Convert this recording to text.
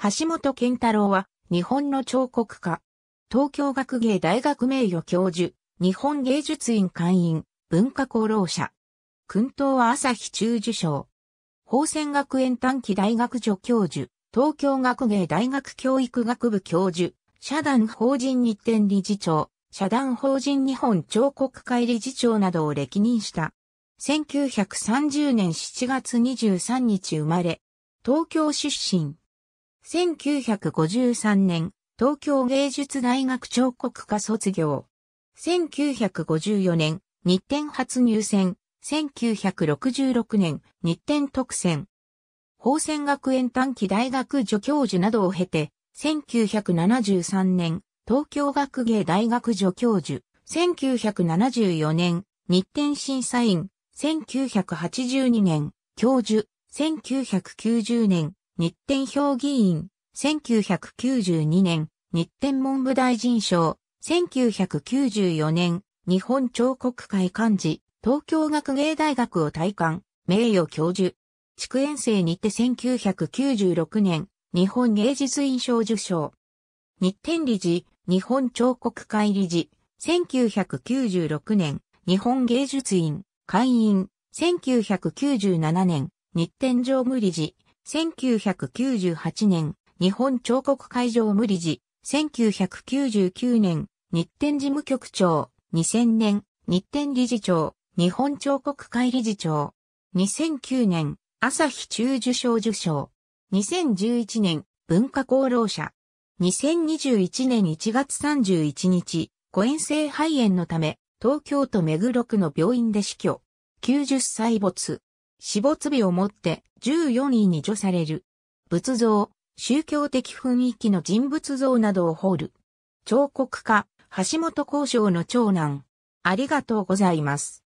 橋本健太郎は、日本の彫刻家。東京学芸大学名誉教授、日本芸術院会員、文化功労者。訓東は朝日中受賞。法専学園短期大学助教授、東京学芸大学教育学部教授、社団法人日展理事長、社団法人日本彫刻会理事長などを歴任した。1930年7月23日生まれ、東京出身。1953年、東京芸術大学彫刻科卒業。1954年、日展初入選。1966年、日展特選。法専学園短期大学助教授などを経て、1973年、東京学芸大学助教授。1974年、日展審査員。1982年、教授。1990年、日展評議員、1992年、日展文部大臣賞、1994年、日本彫刻会幹事、東京学芸大学を退官、名誉教授。築遠征にて1996年、日本芸術院賞受賞。日展理事、日本彫刻会理事、1996年、日本芸術院、会員、1997年、日展常務理事、1998年、日本彫刻会場無理事、1999年、日展事務局長、2000年、日展理事長、日本彫刻会理事長、2009年、朝日中受賞受賞、2011年、文化功労者、2021年1月31日、誤嚥性肺炎のため、東京都目黒区の病院で死去、90歳没。死没日をもって14位に除される。仏像、宗教的雰囲気の人物像などを彫る。彫刻家、橋本幸章の長男。ありがとうございます。